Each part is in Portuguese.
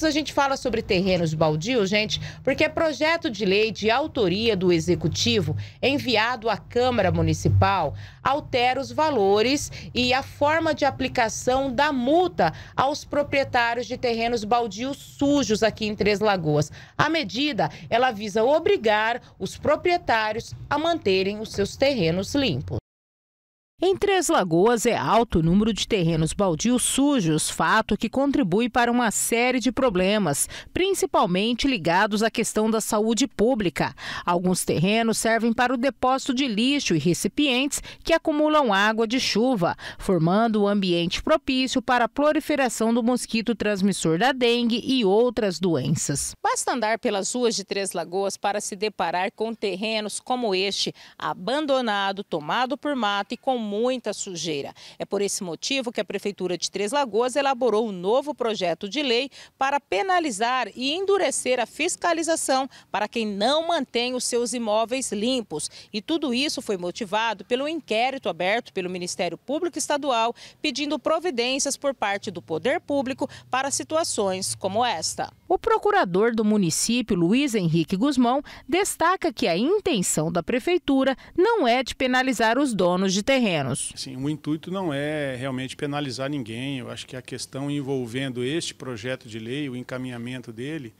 A gente fala sobre terrenos baldios, gente, porque é projeto de lei de autoria do Executivo enviado à Câmara Municipal altera os valores e a forma de aplicação da multa aos proprietários de terrenos baldios sujos aqui em Três Lagoas. A medida, ela visa obrigar os proprietários a manterem os seus terrenos limpos. Em Três Lagoas é alto o número de terrenos baldios sujos, fato que contribui para uma série de problemas, principalmente ligados à questão da saúde pública. Alguns terrenos servem para o depósito de lixo e recipientes que acumulam água de chuva, formando o um ambiente propício para a proliferação do mosquito transmissor da dengue e outras doenças. Basta andar pelas ruas de Três Lagoas para se deparar com terrenos como este, abandonado, tomado por mato e com muita sujeira. É por esse motivo que a Prefeitura de Três Lagoas elaborou um novo projeto de lei para penalizar e endurecer a fiscalização para quem não mantém os seus imóveis limpos. E tudo isso foi motivado pelo inquérito aberto pelo Ministério Público Estadual, pedindo providências por parte do poder público para situações como esta. O procurador do município, Luiz Henrique Guzmão, destaca que a intenção da prefeitura não é de penalizar os donos de terrenos. Sim, o intuito não é realmente penalizar ninguém. Eu acho que a questão envolvendo este projeto de lei, o encaminhamento dele,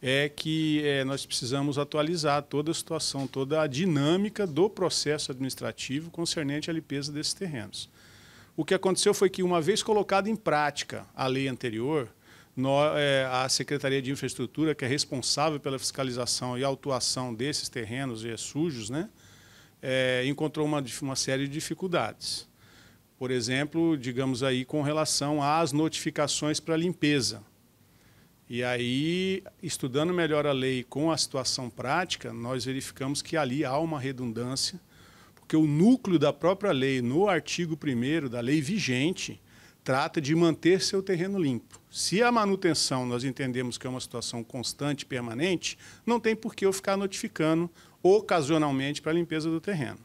é que é, nós precisamos atualizar toda a situação, toda a dinâmica do processo administrativo concernente à limpeza desses terrenos. O que aconteceu foi que, uma vez colocada em prática a lei anterior, é, a Secretaria de Infraestrutura, que é responsável pela fiscalização e autuação desses terrenos sujos, né, é, encontrou uma, uma série de dificuldades. Por exemplo, digamos aí, com relação às notificações para limpeza. E aí, estudando melhor a lei com a situação prática, nós verificamos que ali há uma redundância, porque o núcleo da própria lei, no artigo 1 da lei vigente, trata de manter seu terreno limpo. Se a manutenção nós entendemos que é uma situação constante, permanente, não tem por que eu ficar notificando ocasionalmente para a limpeza do terreno.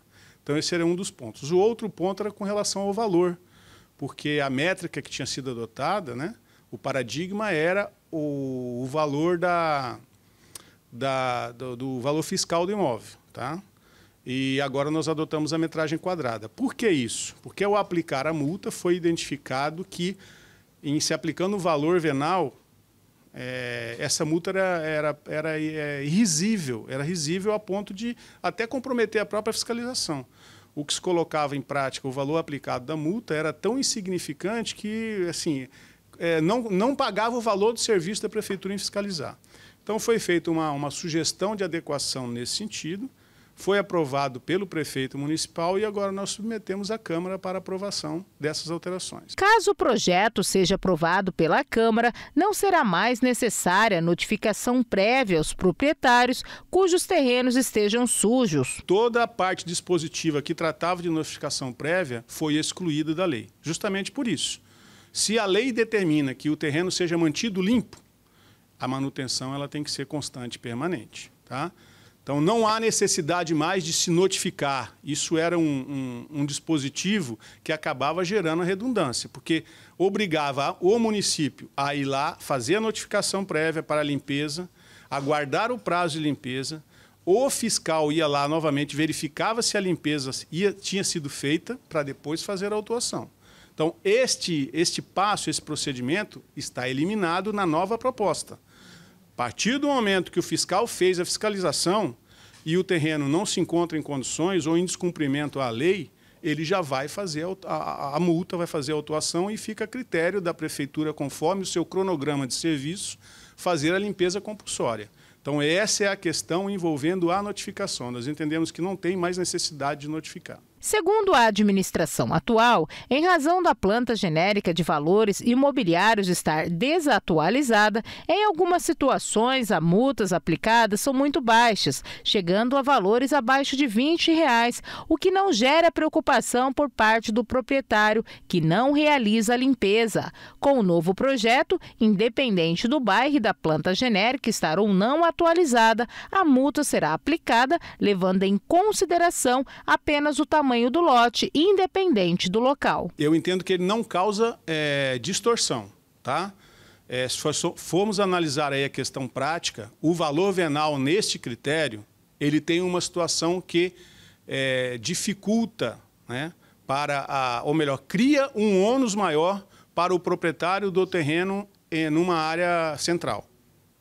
Então, esse era um dos pontos. O outro ponto era com relação ao valor, porque a métrica que tinha sido adotada, né, o paradigma era o, o valor da, da, do, do valor fiscal do imóvel. Tá? E agora nós adotamos a metragem quadrada. Por que isso? Porque ao aplicar a multa foi identificado que, em se aplicando o valor venal, é, essa multa era, era, era é, irrisível, era risível a ponto de até comprometer a própria fiscalização. O que se colocava em prática, o valor aplicado da multa era tão insignificante que, assim, é, não, não pagava o valor do serviço da prefeitura em fiscalizar. Então foi feita uma, uma sugestão de adequação nesse sentido foi aprovado pelo prefeito municipal e agora nós submetemos à Câmara para aprovação dessas alterações. Caso o projeto seja aprovado pela Câmara, não será mais necessária notificação prévia aos proprietários cujos terrenos estejam sujos. Toda a parte dispositiva que tratava de notificação prévia foi excluída da lei, justamente por isso. Se a lei determina que o terreno seja mantido limpo, a manutenção ela tem que ser constante e permanente, tá? Então, não há necessidade mais de se notificar. Isso era um, um, um, dispositivo que acabava gerando a redundância, porque obrigava o município a ir lá, fazer a notificação prévia para a limpeza, aguardar o prazo de limpeza, o fiscal ia lá novamente, verificava se a limpeza ia, tinha sido feita, para depois fazer a autuação. Então, este, este passo, esse procedimento, está eliminado na nova proposta. A partir do momento que o fiscal fez a fiscalização e o terreno não se encontra em condições ou em descumprimento à lei, ele já vai fazer a, a, a multa, vai fazer a autuação e fica a critério da prefeitura, conforme o seu cronograma de serviço, fazer a limpeza compulsória. Então, essa é a questão envolvendo a notificação. Nós entendemos que não tem mais necessidade de notificar. Segundo a administração atual, em razão da planta genérica de valores imobiliários estar desatualizada, em algumas situações as multas aplicadas são muito baixas, chegando a valores abaixo de R$ 20, reais, o que não gera preocupação por parte do proprietário que não realiza a limpeza. Com o novo projeto, independente do bairro e da planta genérica estar ou não atualizada, a multa será aplicada levando em consideração apenas o tamanho tamanho do lote, independente do local. Eu entendo que ele não causa é, distorção, tá? É, se formos analisar aí a questão prática, o valor venal neste critério, ele tem uma situação que é, dificulta, né, para a, ou melhor, cria um ônus maior para o proprietário do terreno em é, numa área central.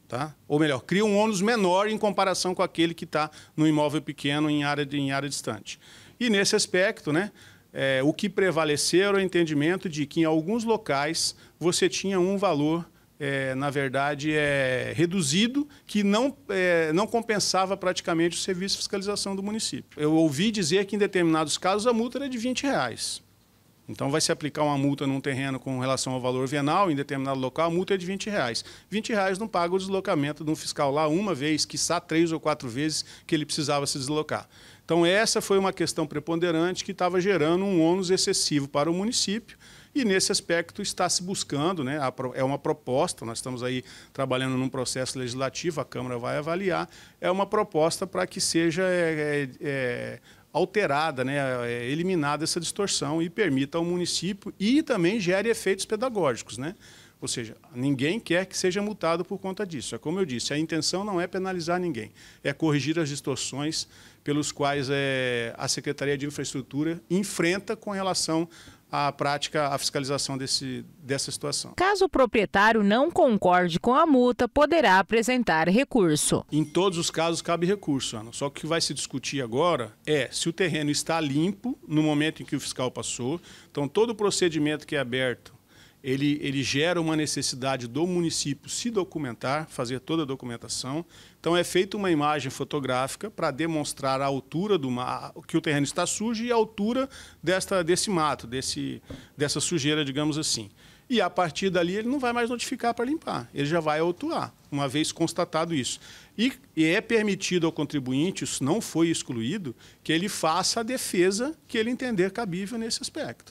Tá? Ou melhor, cria um ônus menor em comparação com aquele que está no imóvel pequeno em área, em área distante. E nesse aspecto, né, é, o que prevaleceu era o entendimento de que em alguns locais você tinha um valor é, na verdade, é reduzido, que não, é, não compensava praticamente o serviço de fiscalização do município. Eu ouvi dizer que em determinados casos a multa era de 20 reais. Então vai se aplicar uma multa num terreno com relação ao valor venal em determinado local, a multa é de 20 reais. 20 reais não paga o deslocamento de um fiscal lá uma vez, quiçá três ou quatro vezes que ele precisava se deslocar. Então essa foi uma questão preponderante que estava gerando um ônus excessivo para o município. E nesse aspecto está se buscando, né, é uma proposta, nós estamos aí trabalhando num processo legislativo, a Câmara vai avaliar, é uma proposta para que seja é, é, é alterada, né, é eliminada essa distorção e permita ao município e também gere efeitos pedagógicos, né? Ou seja, ninguém quer que seja multado por conta disso. É como eu disse, a intenção não é penalizar ninguém, é corrigir as distorções pelos quais é, a Secretaria de Infraestrutura enfrenta com relação a prática, a fiscalização desse, dessa situação. Caso o proprietário não concorde com a multa, poderá apresentar recurso. Em todos os casos cabe recurso, Ana. Só que o que vai se discutir agora é se o terreno está limpo no momento em que o fiscal passou. Então, todo o procedimento que é aberto ele, ele gera uma necessidade do município se documentar, fazer toda a documentação. Então é feita uma imagem fotográfica para demonstrar a altura do mar, que o terreno está sujo e a altura desta, desse mato, desse, dessa sujeira, digamos assim. E a partir dali ele não vai mais notificar para limpar, ele já vai autuar, uma vez constatado isso. E, e é permitido ao contribuinte, isso não foi excluído, que ele faça a defesa que ele entender cabível nesse aspecto.